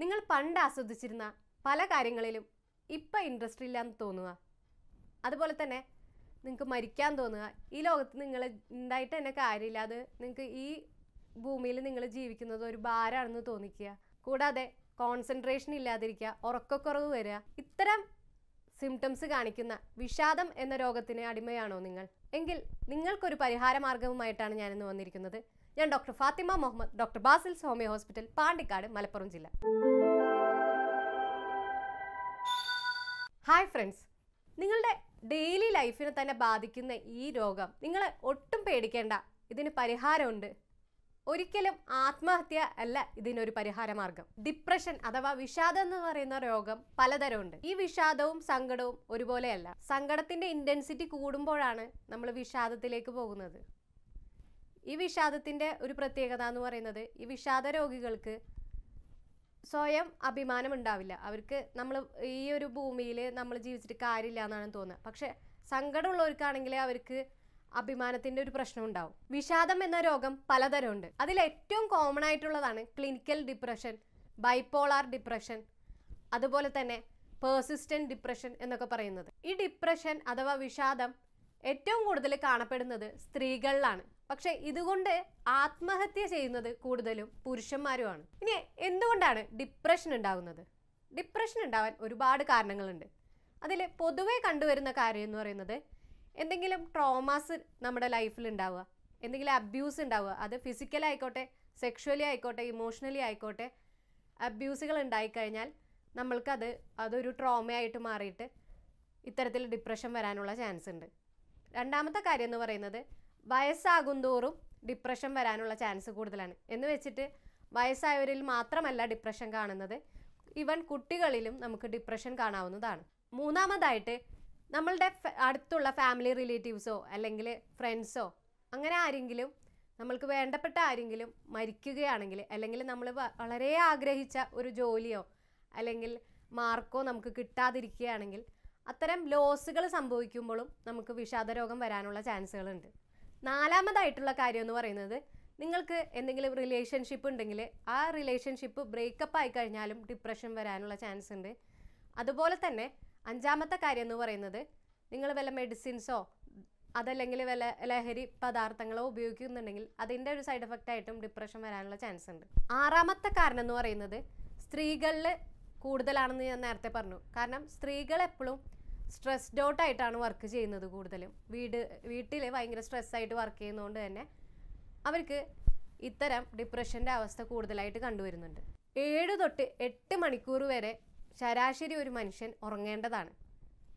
നിങ്ങൾ പണ്ട് ആസ്വദിച്ചിരുന്ന പല കാര്യങ്ങളിലും ഇപ്പം ഇൻട്രസ്റ്റ് എന്ന് തോന്നുക അതുപോലെ തന്നെ നിങ്ങൾക്ക് മരിക്കാൻ തോന്നുക ഈ ലോകത്ത് നിങ്ങൾ ഉണ്ടായിട്ട് തന്നെ കാര്യമില്ല അത് നിങ്ങൾക്ക് ഈ ഭൂമിയിൽ നിങ്ങൾ ജീവിക്കുന്നത് ഒരു ഭാരമാണെന്ന് തോന്നിക്കുക കൂടാതെ കോൺസെൻട്രേഷൻ ഇല്ലാതിരിക്കുക ഉറക്കക്കുറവ് വരിക ഇത്തരം സിംറ്റംസ് കാണിക്കുന്ന വിഷാദം എന്ന രോഗത്തിന് അടിമയാണോ നിങ്ങൾ എങ്കിൽ നിങ്ങൾക്കൊരു പരിഹാര മാർഗവുമായിട്ടാണ് ഞാനിന്ന് വന്നിരിക്കുന്നത് ഞാൻ doctor Fathima Muhammad doctor Basil's homeo hospital Pandikkad Malappuram ജില്ല ഹായ് ഫ്രണ്ട്സ് നിങ്ങളുടെ ഡെയിലി ലൈഫിനെ തന്നെ ബാധിക്കുന്ന ഈ രോഗം നിങ്ങൾ ഒട്ടും പേടിക്കേണ്ട ഇതിന് പരിഹാരമുണ്ട് ഒരിക്കലും ആത്മഹത്യ അല്ല ഇതിനൊരു പരിഹാരമാർഗം ഡിപ്രഷൻ അഥവാ വിഷാദം എന്ന് പറയുന്ന രോഗം പലതരമുണ്ട് ഈ വിഷാദവും സങ്കടവും ഒരുപോലെയല്ല സങ്കടത്തിന്റെ ഇന്റൻസിറ്റി കൂടുമ്പോഴാണ് നമ്മൾ വിഷാദത്തിലേക്ക് പോകുന്നത് ഈ വിഷാദത്തിൻ്റെ ഒരു പ്രത്യേകത എന്ന് പറയുന്നത് ഈ വിഷാദ രോഗികൾക്ക് സ്വയം അഭിമാനം ഉണ്ടാവില്ല അവർക്ക് നമ്മൾ ഈ ഒരു ഭൂമിയിൽ നമ്മൾ ജീവിച്ചിട്ട് കാര്യമില്ല എന്നാണ് തോന്നുന്നത് പക്ഷേ സങ്കടമുള്ളവർക്കാണെങ്കിൽ അവർക്ക് അഭിമാനത്തിൻ്റെ ഒരു പ്രശ്നം ഉണ്ടാവും വിഷാദം എന്ന രോഗം പലതരമുണ്ട് അതിൽ ഏറ്റവും കോമൺ ആയിട്ടുള്ളതാണ് ക്ലിനിക്കൽ ഡിപ്രഷൻ ബൈപോളാർ ഡിപ്രഷൻ അതുപോലെ തന്നെ പേഴ്സിസ്റ്റൻറ്റ് ഡിപ്രഷൻ എന്നൊക്കെ പറയുന്നത് ഈ ഡിപ്രഷൻ അഥവാ വിഷാദം ഏറ്റവും കൂടുതൽ കാണപ്പെടുന്നത് സ്ത്രീകളിലാണ് പക്ഷെ ഇതുകൊണ്ട് ആത്മഹത്യ ചെയ്യുന്നത് കൂടുതലും പുരുഷന്മാരുമാണ് ഇനി എന്തുകൊണ്ടാണ് ഡിപ്രഷൻ ഉണ്ടാകുന്നത് ഡിപ്രഷൻ ഉണ്ടാവാൻ ഒരുപാട് കാരണങ്ങളുണ്ട് അതിൽ പൊതുവേ കണ്ടുവരുന്ന കാര്യം എന്ന് പറയുന്നത് എന്തെങ്കിലും ട്രോമാസ് നമ്മുടെ ലൈഫിൽ ഉണ്ടാവുക എന്തെങ്കിലും അബ്യൂസ് ഉണ്ടാവുക അത് ഫിസിക്കലായിക്കോട്ടെ സെക്ഷുവലി ആയിക്കോട്ടെ ഇമോഷണലി ആയിക്കോട്ടെ അബ്യൂസുകൾ ഉണ്ടായിക്കഴിഞ്ഞാൽ നമ്മൾക്കത് അതൊരു ട്രോമയായിട്ട് മാറിയിട്ട് ഇത്തരത്തിൽ ഡിപ്രഷൻ വരാനുള്ള ചാൻസ് ഉണ്ട് രണ്ടാമത്തെ കാര്യം എന്ന് പറയുന്നത് വയസ്സാകുന്തോറും ഡിപ്രഷൻ വരാനുള്ള ചാൻസ് കൂടുതലാണ് എന്ന് വെച്ചിട്ട് വയസ്സായവരിൽ മാത്രമല്ല ഡിപ്രഷൻ കാണുന്നത് ഇവൻ കുട്ടികളിലും നമുക്ക് ഡിപ്രഷൻ കാണാവുന്നതാണ് മൂന്നാമതായിട്ട് നമ്മളുടെ അടുത്തുള്ള ഫാമിലി റിലേറ്റീവ്സോ അല്ലെങ്കിൽ ഫ്രണ്ട്സോ അങ്ങനെ ആരെങ്കിലും നമ്മൾക്ക് വേണ്ടപ്പെട്ട ആരെങ്കിലും മരിക്കുകയാണെങ്കിൽ അല്ലെങ്കിൽ നമ്മൾ വളരെ ആഗ്രഹിച്ച ഒരു ജോലിയോ അല്ലെങ്കിൽ മാർക്കോ നമുക്ക് കിട്ടാതിരിക്കുകയാണെങ്കിൽ അത്തരം ലോസുകൾ സംഭവിക്കുമ്പോഴും നമുക്ക് വിഷാദരോഗം വരാനുള്ള ചാൻസുകളുണ്ട് നാലാമതായിട്ടുള്ള കാര്യം എന്ന് പറയുന്നത് നിങ്ങൾക്ക് എന്തെങ്കിലും റിലേഷൻഷിപ്പ് ഉണ്ടെങ്കിൽ ആ റിലേഷൻഷിപ്പ് ബ്രേക്കപ്പ് ആയി കഴിഞ്ഞാലും ഡിപ്രഷൻ വരാനുള്ള ചാൻസ് ഉണ്ട് അതുപോലെ തന്നെ അഞ്ചാമത്തെ കാര്യം എന്ന് പറയുന്നത് നിങ്ങൾ വല്ല മെഡിസിൻസോ അതല്ലെങ്കിൽ വല്ല ലഹരി പദാർത്ഥങ്ങളോ ഉപയോഗിക്കുന്നുണ്ടെങ്കിൽ അതിൻ്റെ ഒരു സൈഡ് എഫക്റ്റായിട്ടും ആയിട്ടും ഡിപ്രഷൻ വരാനുള്ള ചാൻസ് ഉണ്ട് ആറാമത്തെ കാരണം എന്ന് പറയുന്നത് സ്ത്രീകളിൽ കൂടുതലാണെന്ന് ഞാൻ നേരത്തെ പറഞ്ഞു കാരണം സ്ത്രീകൾ എപ്പോഴും സ്ട്രെസ്ഡ് ഔട്ട് ആയിട്ടാണ് വർക്ക് ചെയ്യുന്നത് കൂടുതലും വീട് വീട്ടിൽ ഭയങ്കര സ്ട്രെസ്സായിട്ട് വർക്ക് ചെയ്യുന്നതുകൊണ്ട് തന്നെ അവർക്ക് ഇത്തരം ഡിപ്രഷൻ്റെ അവസ്ഥ കൂടുതലായിട്ട് കണ്ടുവരുന്നുണ്ട് ഏഴ് തൊട്ട് എട്ട് മണിക്കൂർ വരെ ശരാശരി ഒരു മനുഷ്യൻ ഉറങ്ങേണ്ടതാണ്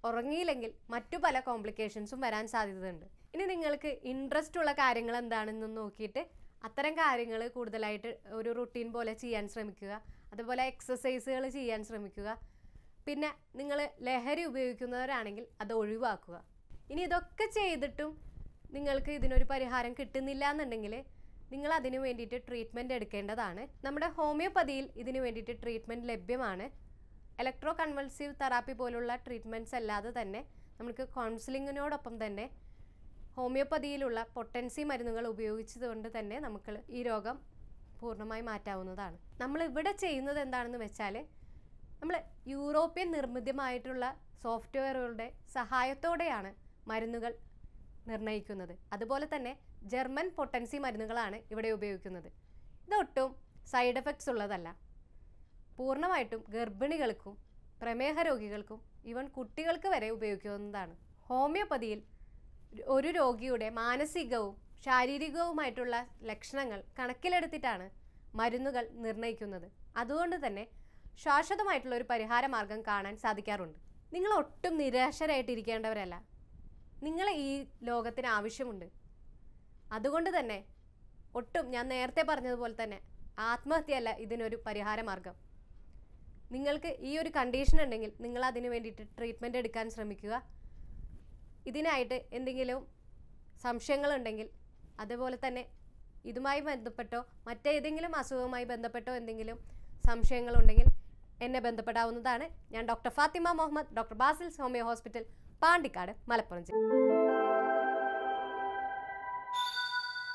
ഉറങ്ങിയില്ലെങ്കിൽ മറ്റു പല കോംപ്ലിക്കേഷൻസും വരാൻ സാധ്യതയുണ്ട് ഇനി നിങ്ങൾക്ക് ഇൻട്രസ്റ്റ് ഉള്ള കാര്യങ്ങൾ എന്താണെന്ന് നോക്കിയിട്ട് അത്തരം കാര്യങ്ങൾ കൂടുതലായിട്ട് ഒരു റുട്ടീൻ പോലെ ചെയ്യാൻ ശ്രമിക്കുക അതുപോലെ എക്സസൈസുകൾ ചെയ്യാൻ ശ്രമിക്കുക പിന്നെ നിങ്ങൾ ലഹരി ഉപയോഗിക്കുന്നവരാണെങ്കിൽ അത് ഒഴിവാക്കുക ഇനി ഇതൊക്കെ ചെയ്തിട്ടും നിങ്ങൾക്ക് ഇതിനൊരു പരിഹാരം കിട്ടുന്നില്ല എന്നുണ്ടെങ്കിൽ നിങ്ങൾ അതിനു വേണ്ടിയിട്ട് ട്രീറ്റ്മെൻറ്റ് എടുക്കേണ്ടതാണ് നമ്മുടെ ഹോമിയോപ്പതിയിൽ ഇതിനു വേണ്ടിയിട്ട് ട്രീറ്റ്മെൻറ്റ് ലഭ്യമാണ് ഇലക്ട്രോ കൺവൾസീവ് തെറാപ്പി പോലുള്ള ട്രീറ്റ്മെൻറ്റ്സ് അല്ലാതെ തന്നെ നമുക്ക് കൗൺസിലിങ്ങിനോടൊപ്പം തന്നെ ഹോമിയോപ്പതിയിലുള്ള പൊട്ടൻസി മരുന്നുകൾ കൊണ്ട് തന്നെ നമുക്ക് ഈ രോഗം പൂർണ്ണമായി മാറ്റാവുന്നതാണ് നമ്മൾ ഇവിടെ ചെയ്യുന്നത് എന്താണെന്ന് വെച്ചാൽ നമ്മൾ യൂറോപ്യൻ നിർമ്മിതമായിട്ടുള്ള സോഫ്റ്റ്വെയറുകളുടെ സഹായത്തോടെയാണ് മരുന്നുകൾ നിർണ്ണയിക്കുന്നത് അതുപോലെ തന്നെ ജർമ്മൻ പൊട്ടൻസി മരുന്നുകളാണ് ഇവിടെ ഉപയോഗിക്കുന്നത് ഇതൊട്ടും സൈഡ് എഫക്ട്സ് ഉള്ളതല്ല പൂർണ്ണമായിട്ടും ഗർഭിണികൾക്കും പ്രമേഹ രോഗികൾക്കും ഈവൻ കുട്ടികൾക്ക് വരെ ഉപയോഗിക്കുന്നതാണ് ഹോമിയോപ്പതിയിൽ ഒരു രോഗിയുടെ മാനസികവും ശാരീരികവുമായിട്ടുള്ള ലക്ഷണങ്ങൾ കണക്കിലെടുത്തിട്ടാണ് മരുന്നുകൾ നിർണ്ണയിക്കുന്നത് അതുകൊണ്ട് തന്നെ ശാശ്വതമായിട്ടുള്ള ഒരു പരിഹാര മാർഗം കാണാൻ സാധിക്കാറുണ്ട് നിങ്ങൾ ഒട്ടും നിരാശരായിട്ടിരിക്കേണ്ടവരല്ല നിങ്ങൾ ഈ ലോകത്തിന് ആവശ്യമുണ്ട് അതുകൊണ്ട് തന്നെ ഒട്ടും ഞാൻ നേരത്തെ പറഞ്ഞതുപോലെ തന്നെ ആത്മഹത്യയല്ല ഇതിനൊരു പരിഹാര മാർഗം നിങ്ങൾക്ക് ഈ ഒരു കണ്ടീഷൻ ഉണ്ടെങ്കിൽ നിങ്ങൾ അതിന് വേണ്ടിയിട്ട് ട്രീറ്റ്മെൻറ്റ് എടുക്കാൻ ശ്രമിക്കുക ഇതിനായിട്ട് എന്തെങ്കിലും സംശയങ്ങളുണ്ടെങ്കിൽ അതുപോലെ തന്നെ ഇതുമായി ബന്ധപ്പെട്ടോ മറ്റേതെങ്കിലും അസുഖവുമായി ബന്ധപ്പെട്ടോ എന്തെങ്കിലും സംശയങ്ങളുണ്ടെങ്കിൽ എന്നെ ബന്ധപ്പെടാവുന്നതാണ് ഞാൻ doctor Fathima Muhammad doctor Basil homeo hospital Pandikkad Malappuram ജില്ല